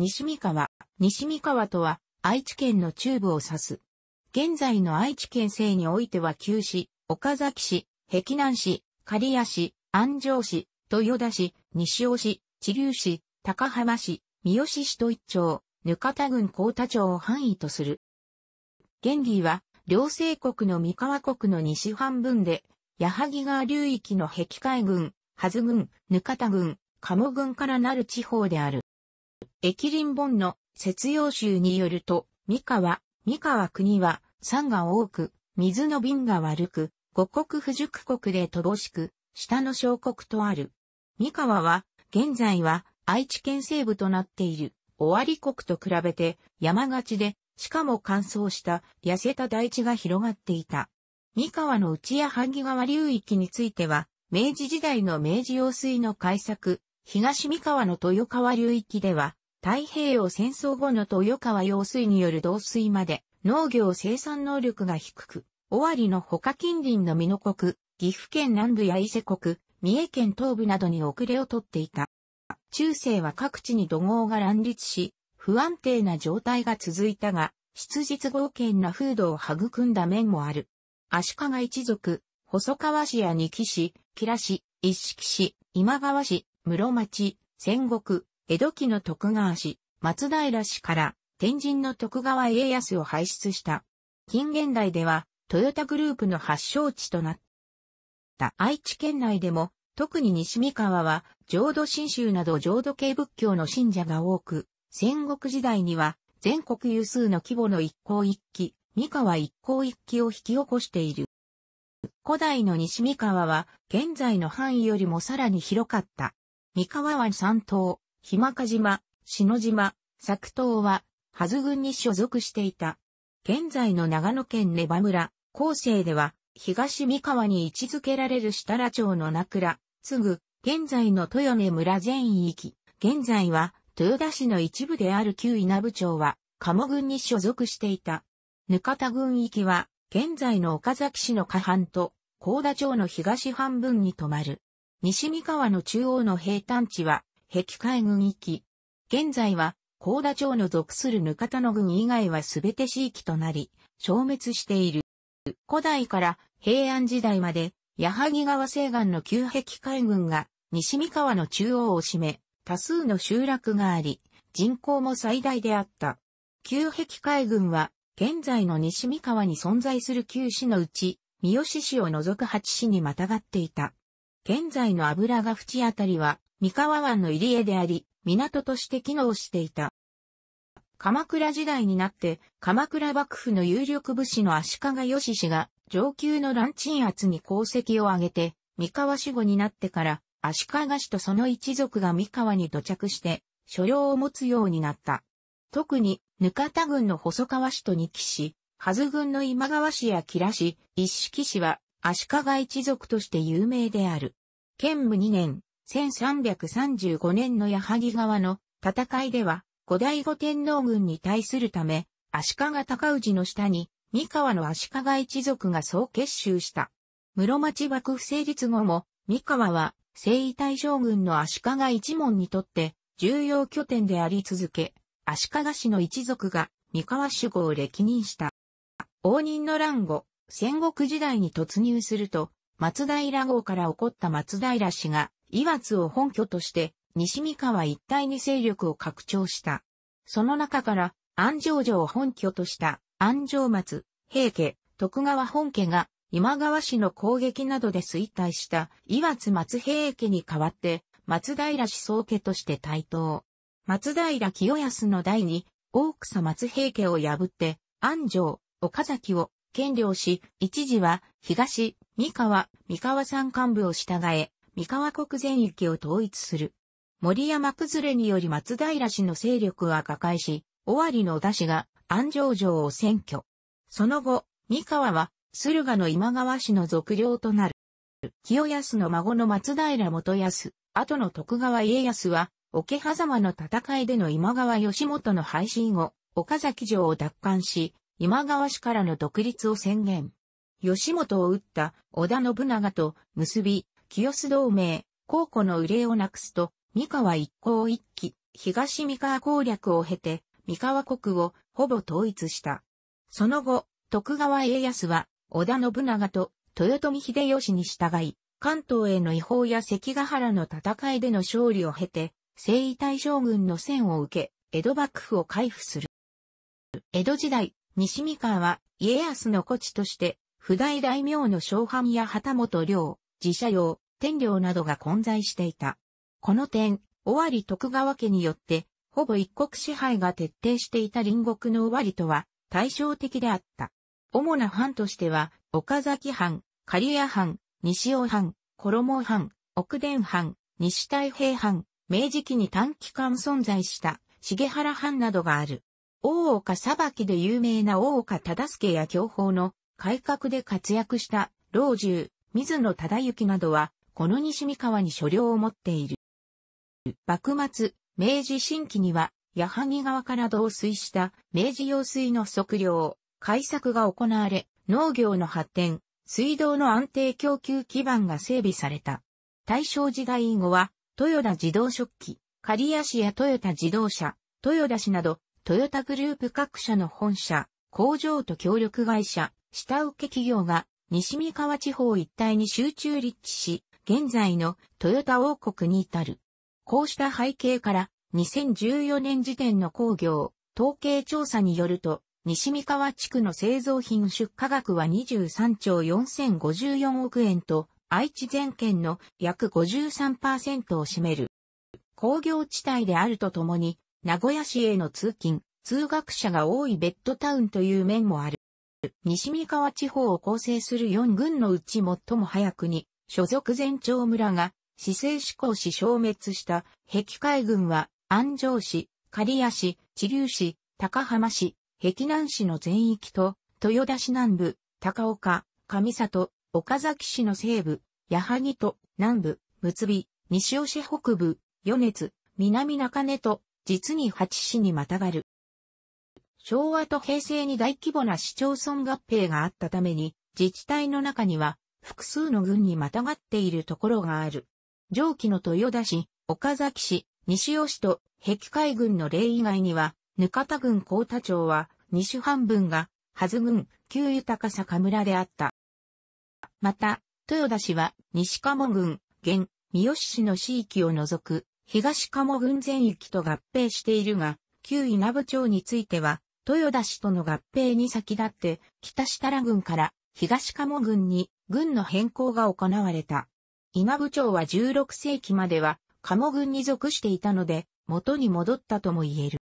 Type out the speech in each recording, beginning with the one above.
西三河、西三河とは、愛知県の中部を指す。現在の愛知県西においては旧市、岡崎市、碧南市、刈谷市、安城市、豊田市、西尾市、地流市、高浜市、三好市と一町、額田郡高田町を範囲とする。原理は、両政国の三河国の西半分で、矢作川流域の碧海郡、はず郡、額田郡、鴨郡からなる地方である。駅林本の節用集によると、三河、三河国は山が多く、水の瓶が悪く、五国不熟国で乏しく、下の小国とある。三河は、現在は愛知県西部となっている、尾張国と比べて山がちで、しかも乾燥した痩せた大地が広がっていた。三河の内や木川流域については、明治時代の明治用水の改作、東三河の豊川流域では、太平洋戦争後の豊川用水による導水まで農業生産能力が低く、尾張の他近隣の美濃国、岐阜県南部や伊勢国、三重県東部などに遅れをとっていた。中世は各地に土豪が乱立し、不安定な状態が続いたが、質実合憲な風土を育んだ面もある。足利一族、細川氏や二木氏、吉良氏、一色氏、今川氏、室町、戦国、江戸期の徳川氏、松平氏から天神の徳川家康を輩出した。近現代では、トヨタグループの発祥地となった。愛知県内でも、特に西三河は、浄土真宗など浄土系仏教の信者が多く、戦国時代には、全国有数の規模の一向一揆、三河一向一揆を引き起こしている。古代の西三河は、現在の範囲よりもさらに広かった。三河湾三島、日間島、篠島、とうは、はず軍に所属していた。現在の長野県根場村、後世では、東三河に位置づけられる設楽町の名倉、すぐ、現在の豊根村全域、現在は、豊田市の一部である旧稲部町は、鴨軍に所属していた。ぬかた軍域は、現在の岡崎市の下半と、高田町の東半分に止まる。西三河の中央の平坦地は、壁海行域。現在は、甲田町の属するぬかたの軍以外はすべて地域となり、消滅している。古代から平安時代まで、矢作川西岸の旧壁海軍が西三河の中央を占め、多数の集落があり、人口も最大であった。旧壁海軍は、現在の西三河に存在する旧市のうち、三好市を除く八市にまたがっていた。現在の油が淵あたりは、三河湾の入り江であり、港として機能していた。鎌倉時代になって、鎌倉幕府の有力武士の足利義氏が、上級の乱鎮圧に功績を挙げて、三河守護になってから、足利氏とその一族が三河に土着して、所領を持つようになった。特に、かた軍の細川氏と二木氏、はず軍の今川氏や吉良氏、一式氏は、足利一族として有名である。建武2年、1335年の矢作川の戦いでは、後醍醐天皇軍に対するため、足利尊氏の下に、三河の足利一族が総結集した。室町幕府成立後も、三河は、征夷大将軍の足利一門にとって、重要拠点であり続け、足利氏の一族が、三河守護を歴任した。応仁の乱後、戦国時代に突入すると、松平号から起こった松平氏が、岩津を本拠として西三河一帯に勢力を拡張した。その中から安城城を本拠とした安城松、平家、徳川本家が今川氏の攻撃などで衰退した岩津松平家に代わって松平氏宗家として台頭。松平清康の代に大草松平家を破って安城、岡崎を兼領し、一時は東、三河、三河山幹部を従え、三河国全域を統一する。森山崩れにより松平氏の勢力は瓦解し、尾張の田氏が安城城を占拠。その後、三河は駿河の今川氏の属領となる。清康の孫の松平元康、後の徳川家康は、桶狭間の戦いでの今川義元の敗信後、岡崎城を奪還し、今川氏からの独立を宣言。義元を討った織田信長と結び、清須同盟、皇庫の憂いをなくすと、三河一向一揆、東三河攻略を経て、三河国をほぼ統一した。その後、徳川家康は、織田信長と豊臣秀吉に従い、関東への違法や関ヶ原の戦いでの勝利を経て、征夷大将軍の戦を受け、江戸幕府を回復する。江戸時代、西三河は家康の故地として、不代大名の小藩や旗本領、自社用、天領などが混在していた。この点、尾張徳川家によって、ほぼ一国支配が徹底していた隣国の尾張とは対照的であった。主な藩としては、岡崎藩、刈谷藩、西尾藩、衣藩、奥伝藩、西太平藩、明治期に短期間存在した重原藩などがある。大岡裁きで有名な大岡忠助や教法の改革で活躍した老中、水野忠之などは、この西三河に所領を持っている。幕末、明治新期には、矢作川から導水した明治用水の測量、改作が行われ、農業の発展、水道の安定供給基盤が整備された。大正時代以後は、豊田自動食器、刈谷市や豊田自動車、豊田市など、豊田グループ各社の本社、工場と協力会社、下請け企業が西三河地方一帯に集中立地し、現在の豊田王国に至る。こうした背景から、2014年時点の工業、統計調査によると、西三河地区の製造品出荷額は23兆4054億円と、愛知全県の約53%を占める。工業地帯であるとともに、名古屋市への通勤、通学者が多いベッドタウンという面もある。西三河地方を構成する4軍のうち最も早くに、所属前長村が、市政志向し消滅した、壁海軍は、安城市、刈谷市、地流市、高浜市、壁南市の全域と、豊田市南部、高岡、上里、岡崎市の西部、矢作と南部、睦び、西尾市北部、米津、南中根と、実に八市にまたがる。昭和と平成に大規模な市町村合併があったために、自治体の中には複数の郡にまたがっているところがある。上記の豊田市、岡崎市、西尾市と壁海郡の例以外には、ぬかた郡高田町は、西半分が、はず郡、旧豊坂村であった。また、豊田市は、西鴨郡、現、三好市の市域を除く、東鴨郡全域と合併しているが、旧稲部町については、豊田氏との合併に先立って、北設楽郡から東鴨郡に郡の変更が行われた。今部長は16世紀までは鴨郡に属していたので、元に戻ったとも言える。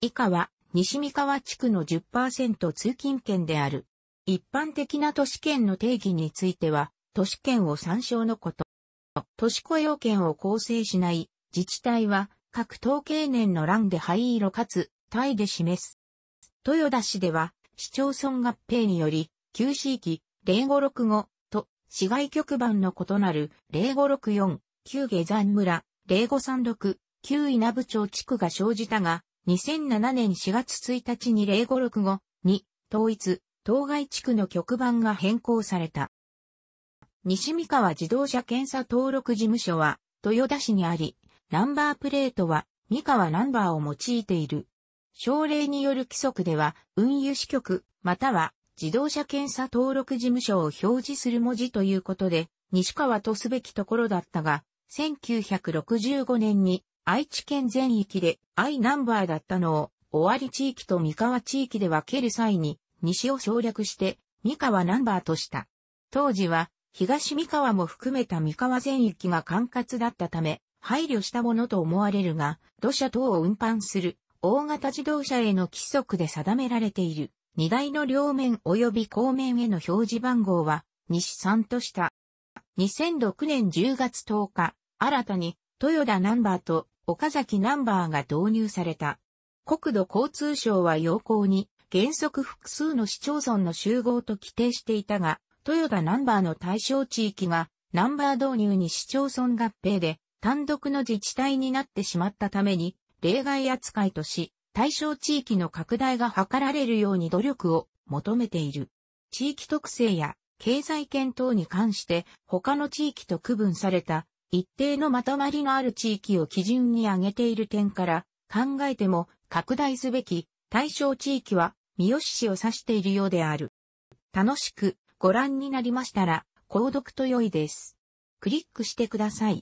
以下は、西三河地区の10%通勤圏である。一般的な都市圏の定義については、都市圏を参照のこと。都市雇用圏を構成しない自治体は、各統計年の欄で灰色かつタイで示す。豊田市では、市町村合併により、旧市域、0565と、市外局番の異なる0564、旧下山村、0536、旧稲部町地区が生じたが、2007年4月1日に0565に統一、当該地区の局番が変更された。西三河自動車検査登録事務所は豊田市にあり、ナンバープレートは三河ナンバーを用いている。省令による規則では、運輸支局、または自動車検査登録事務所を表示する文字ということで、西川とすべきところだったが、1965年に愛知県全域で I ナンバーだったのを、尾張地域と三河地域で分ける際に、西を省略して、三河ナンバーとした。当時は、東三河も含めた三河全域が管轄だったため、配慮したものと思われるが、土砂等を運搬する大型自動車への規則で定められている、荷台の両面及び後面への表示番号は、西3とした。2006年10月10日、新たに、豊田ナンバーと岡崎ナンバーが導入された。国土交通省は要項に、原則複数の市町村の集合と規定していたが、豊田ナンバーの対象地域が、ナンバー導入に市町村合併で、単独の自治体になってしまったために、例外扱いとし、対象地域の拡大が図られるように努力を求めている。地域特性や経済圏等に関して他の地域と区分された一定のまとまりのある地域を基準に挙げている点から考えても拡大すべき対象地域は三好市を指しているようである。楽しくご覧になりましたら購読と良いです。クリックしてください。